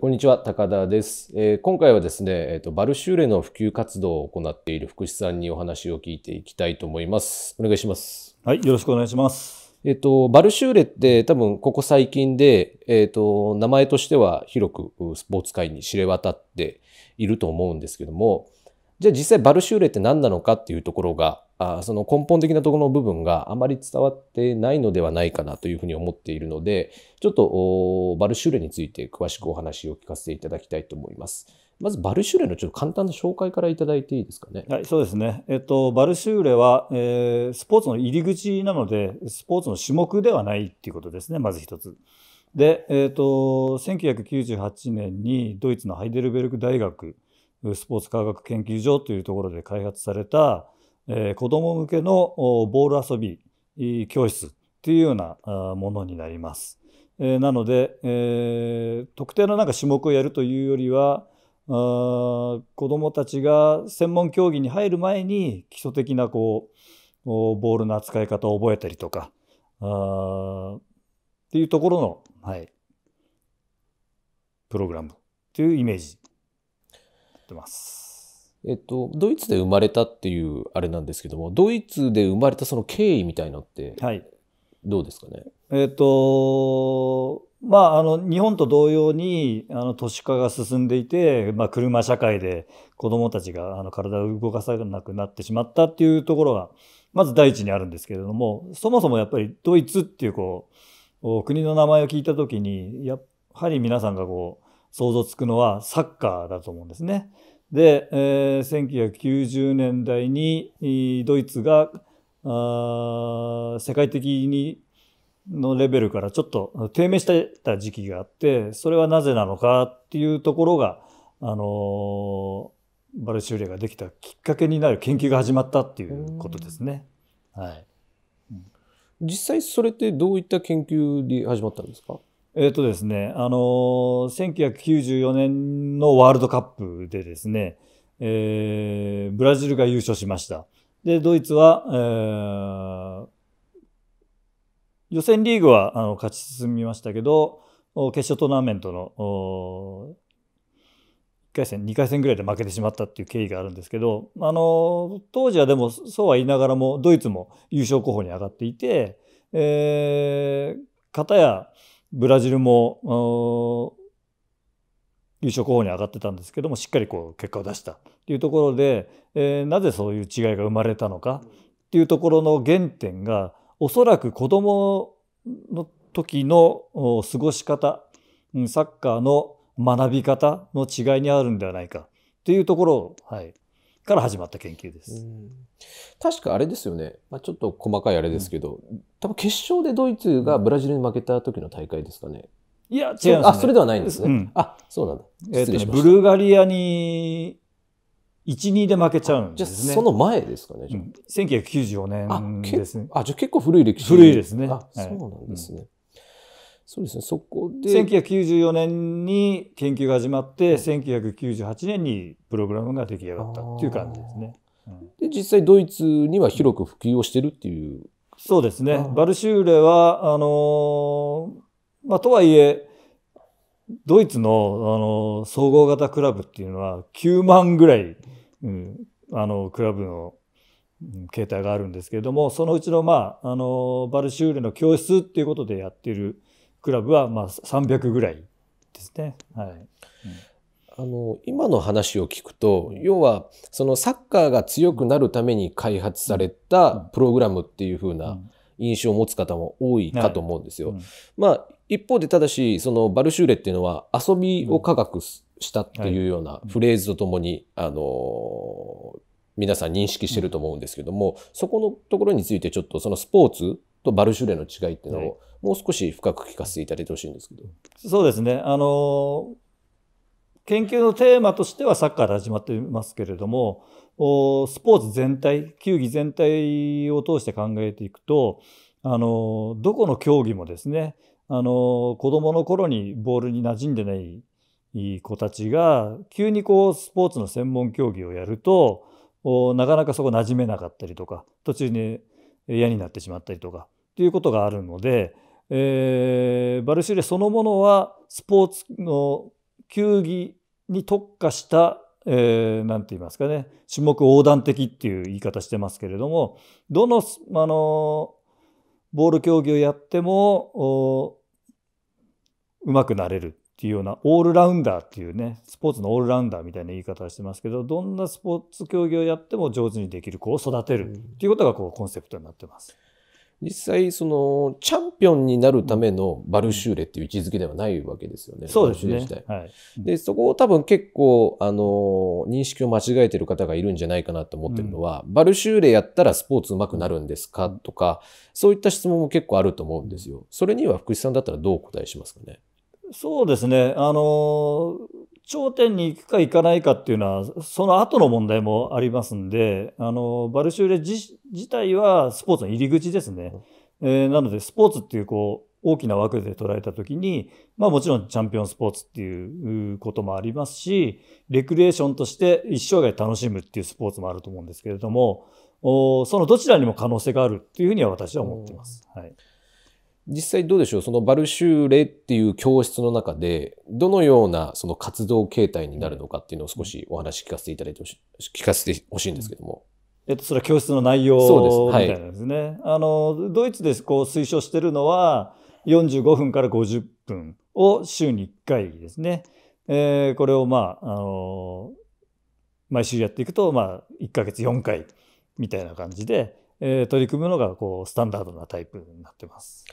こんにちは、高田です。え今回はですね、えーと、バルシューレの普及活動を行っている福士さんにお話を聞いていきたいと思います。お願いします。はい、よろしくお願いします。えっ、と、バルシューレって多分ここ最近で、えっ、と、名前としては広くスポーツ界に知れ渡っていると思うんですけども、じゃあ実際バルシューレって何なのかっていうところが、あその根本的なところの部分があまり伝わってないのではないかなというふうに思っているので、ちょっとバルシューレについて詳しくお話を聞かせていただきたいと思います。まずバルシューレのちょっと簡単な紹介からいただいていいですかね。はい、そうですね。えっと、バルシューレは、えー、スポーツの入り口なので、スポーツの種目ではないっていうことですね、まず一つ。で、えっと、1998年にドイツのハイデルベルク大学スポーツ科学研究所というところで開発された、えー、子ども向けのボール遊び教室ていうようなものになります。えー、なので、えー、特定のなんか種目をやるというよりはあ子どもたちが専門競技に入る前に基礎的なこうボールの扱い方を覚えたりとかあっていうところの、はい、プログラムというイメージってます。えっと、ドイツで生まれたっていうあれなんですけどもドイツで生まれたその経緯みたいのってどうですかね、はえっとまあ、あの日本と同様にあの都市化が進んでいて、まあ、車社会で子どもたちがあの体を動かさなくなってしまったっていうところがまず第一にあるんですけれどもそもそもやっぱりドイツっていうこう国の名前を聞いた時にやはり皆さんがこう想像つくのはサッカーだと思うんですね。で、えー、1990年代にドイツが世界的にのレベルからちょっと低迷してた時期があって、それはなぜなのかっていうところが、あのバルシューレができたきっかけになる研究が始まったっていうことですね。はい、実際それってどういった研究で始まったんですかえっ、とですね、あのー、1994年のワールドカップでですね、えー、ブラジルが優勝しました。で、ドイツは、えー、予選リーグはあの勝ち進みましたけど、決勝トーナメントの1回戦、2回戦ぐらいで負けてしまったっていう経緯があるんですけど、あの、当時はでもそうは言いながらも、ドイツも優勝候補に上がっていて、えー、片や、ブラジルも優勝候補に上がってたんですけどもしっかりこう結果を出したというところで、えー、なぜそういう違いが生まれたのかというところの原点がおそらく子どもの時の過ごし方サッカーの学び方の違いにあるんではないかというところはい、から始まった研究です。確かあれですよね、まあ、ちょっと細かいあれですけど、うん多分決勝でドイツがブラジルに負けた時の大会ですかね。いや、違う、ね、あ、それではないんですね。うん、あ、そうなんだ。えー、ブルガリアに1、2で負けちゃうんですね。その前ですかね。うん、1994年ですね。あ、じゃ結構古い歴史。古いですね。あ、そうなんですね。はいうんそうですね、そこで。1994年に研究が始まって、うん、1998年にプログラムが出来上がったっていう感じですね。うん、で実際ドイツには広く普及をしてるっていうそうですね。バルシューレは、あのー、まあ、とはいえ、ドイツの、あのー、総合型クラブっていうのは9万ぐらい、うん、あの、クラブの、形態があるんですけれども、そのうちの、まあ、あの、バルシューレの教室っていうことでやっているクラブは、まあ、300ぐらいですね。はい。うんあの今の話を聞くと要はそのサッカーが強くなるために開発されたプログラムっていう風な印象を持つ方も多いかと思うんですよ。まあ一方でただしそのバルシューレっていうのは遊びを科学したっていうようなフレーズとともに、あの皆さん認識してると思うんですけども、そこのところについてちょっとそのスポーツとバルシューレの違いっていうのをもう少し深く聞かせていただいてほしいんですけど。そうですねあの研究のテーマとしてはサッカーで始まっていますけれども、スポーツ全体、球技全体を通して考えていくと、あの、どこの競技もですね、あの、子供の頃にボールに馴染んでない子たちが、急にこう、スポーツの専門競技をやると、なかなかそこ馴染めなかったりとか、途中に嫌になってしまったりとか、ということがあるので、えー、バルシュレそのものはスポーツの球技に特化した、えー、て言いますかね、種目横断的っていう言い方してますけれども、どの、あの、ボール競技をやっても、うまくなれるっていうようなオールラウンダーっていうねスポーツのオールラウンダーみたいな言い方してますけどどんなスポーツ競技をやっても上手にできる子を育てるっていうことがこうコンセプトになってます。実際そのチャンピオンになるためのバルシューレっていう位置づけではないわけですよね。そうですね。はい、でそこを多分結構あの認識を間違えてる方がいるんじゃないかなと思ってるのは、うん、バルシューレやったらスポーツうまくなるんですかとかそういった質問も結構あると思うんですよ。それには福士さんだったらどうお答えしますかね。そうですね。あの頂点に行くか行かないかっていうのは、その後の問題もありますんで、あの、バルシューレ自体はスポーツの入り口ですね。えー、なので、スポーツっていう、こう、大きな枠で捉えたときに、まあもちろんチャンピオンスポーツっていうこともありますし、レクリエーションとして一生涯楽しむっていうスポーツもあると思うんですけれども、おそのどちらにも可能性があるっていうふうには私は思っています。はい。実際どうでしょうそのバルシューレっていう教室の中で、どのようなその活動形態になるのかっていうのを少しお話聞かせていただいてほしい、聞かせてほしいんですけども。えっと、それは教室の内容みたいなんですね。はい、あの、ドイツでこう推奨してるのは、45分から50分を週に1回ですね。えー、これをまあ、あの、毎週やっていくと、まあ、1ヶ月4回みたいな感じで、えー、取り組むのがこうスタンダードなタイプになってます。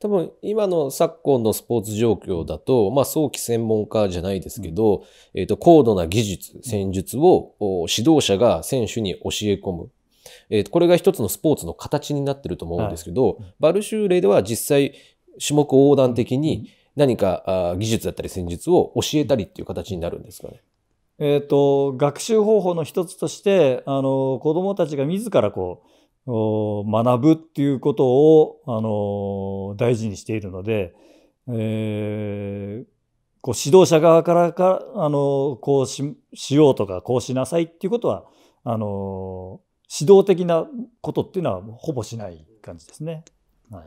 多分今の昨今のスポーツ状況だと、まあ、早期専門家じゃないですけど、うん、えーと、高度な技術戦術を、うん、指導者が選手に教え込む、えーと、これが一つのスポーツの形になってると思うんですけど、はい、バルシューレでは実際種目横断的に何か、うん、技術だったり戦術を教えたりっていう形になるんですかね。えーと、学習方法の一つとしてあの子どもたちが自らこう学ぶっていうことを、あの、大事にしているので、えー、こう指導者側からか、あの、こうししようとか、こうしなさいっていうことは、あの、指導的なことっていうのはほぼしない感じですね。はい。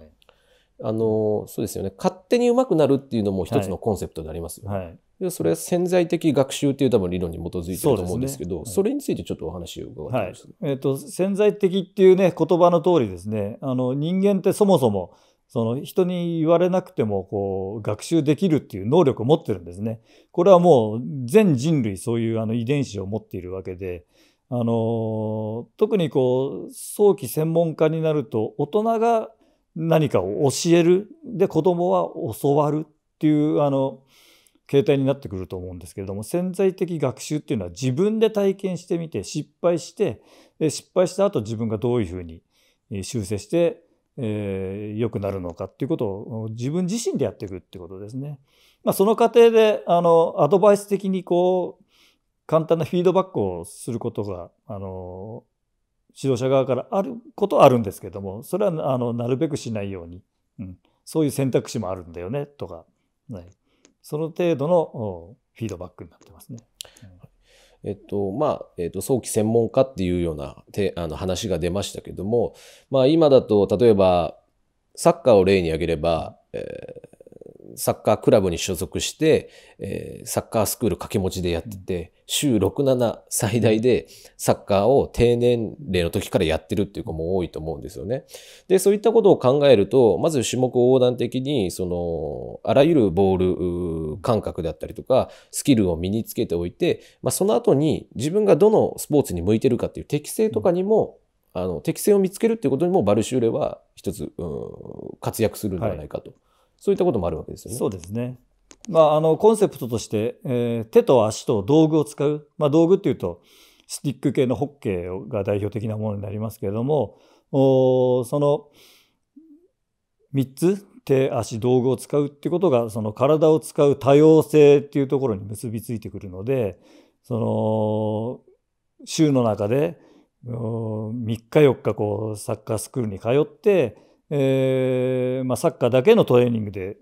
あの、そうですよね。勝手にうまくなるっていうのも一つのコンセプトでありますよ、ねはいはいでそれは潜在的学習っていう多分理論に基づいてると思うんですけど、そ、ねはい、それについてちょっとお話を伺ってます、はい、えーと潜在的っていうね言葉の通りですねあの人間ってそもそもその人に言われなくてもこう学習できるっていう能力を持ってるんですね。これはもう全人類そういうあの遺伝子を持っているわけで、あの特にこう早期専門家になると大人が何かを教えるで子供は教わるっていうあの形態になってくると思うんですけれども潜在的学習っていうのは自分で体験してみて失敗して失敗した後自分がどういうふうに修正して良、えー、くなるのかっていうことを自分自身でやっていくってことですね。まあ、その過程であのアドバイス的にこう簡単なフィードバックをすることがあの指導者側からあることはあるんですけどもそれはあのなるべくしないように、うん、そういう選択肢もあるんだよねとか。はいその程度のフィードバックになってますね。えっとまあえっと、早期専門家っていうようなてあの話が出ましたけども、まあ、今だと例えばサッカーを例に挙げれば、えー、サッカークラブに所属して、えー、サッカースクール掛け持ちでやってて、週6、7最大でサッカーを低年齢の時からやってるっていう子も多いと思うんですよね。で、そういったことを考えると、まず種目横断的に、その、あらゆるボール感覚だったりとか、スキルを身につけておいて、まあ、その後に自分がどのスポーツに向いてるかっていう適性とかにも、うん、あの適性を見つけるっていうことにもバルシューレは一つ、うん、活躍するんではないかと、はい、そういったこともあるわけですよね。そうですねまあ、あの、コンセプトとして、えー、手と足と道具を使う。まあ、道具っていうと、スティック系のホッケーが代表的なものになりますけれども、おその、3つ、手、足、道具を使うってことが、その体を使う多様性っていうところに結びついてくるので、その、週の中で、3日4日こうサッカースクールに通って、えーまあ、サッカーだけのトレーニングで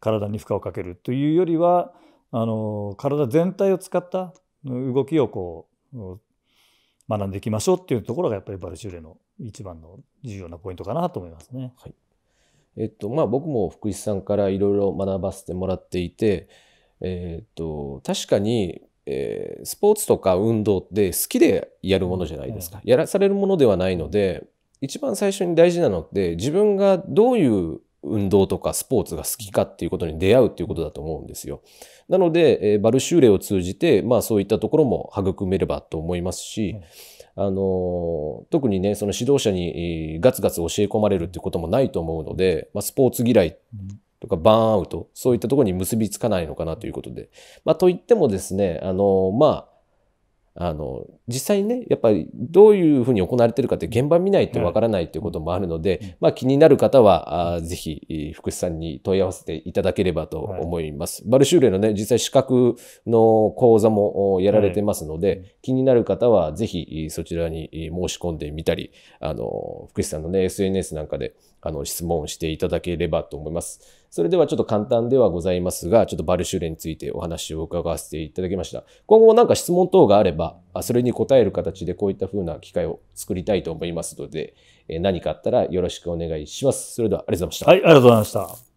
体に負荷をかけるというよりはあの体全体を使った動きをこう学んでいきましょうっていうところがやっぱりバルシューレの一番の重要なポイントかなと思いますね。はい、えっとまあ僕も福士さんからいろいろ学ばせてもらっていて、えー、っと確かに、えー、スポーツとか運動って好きでやるものじゃないですか、うん、やらされるものではないので一番最初に大事なのって自分がどういう運動とかスポーツが好きかっていうことに出会うっていうことだと思うんですよ。なので、えー、バルシューレを通じて、まあそういったところも育めればと思いますし、うん、あの、特にね、その指導者にガツガツ教え込まれるっていうこともないと思うので、まあ、スポーツ嫌いとかバーンアウト、そういったところに結びつかないのかなということで。まあといってもですね、あの、まあ、あの、実際にね、やっぱりどういうふうに行われてるかって現場見ないとわからないということもあるので、まあ気になる方は、あぜひ、福士さんに問い合わせていただければと思います。はい、バルシューレのね、実際資格の講座もやられてますので、はい、気になる方はぜひそちらに申し込んでみたり、あの、福士さんのね、SNS なんかで、あの、質問していただければと思います。それではちょっと簡単ではございますが、ちょっとバルシュレについてお話を伺わせていただきました。今後もなんか質問等があれば、それに答える形でこういった風な機会を作りたいと思いますので、何かあったらよろしくお願いします。それではありがとうございました。はい、ありがとうございました。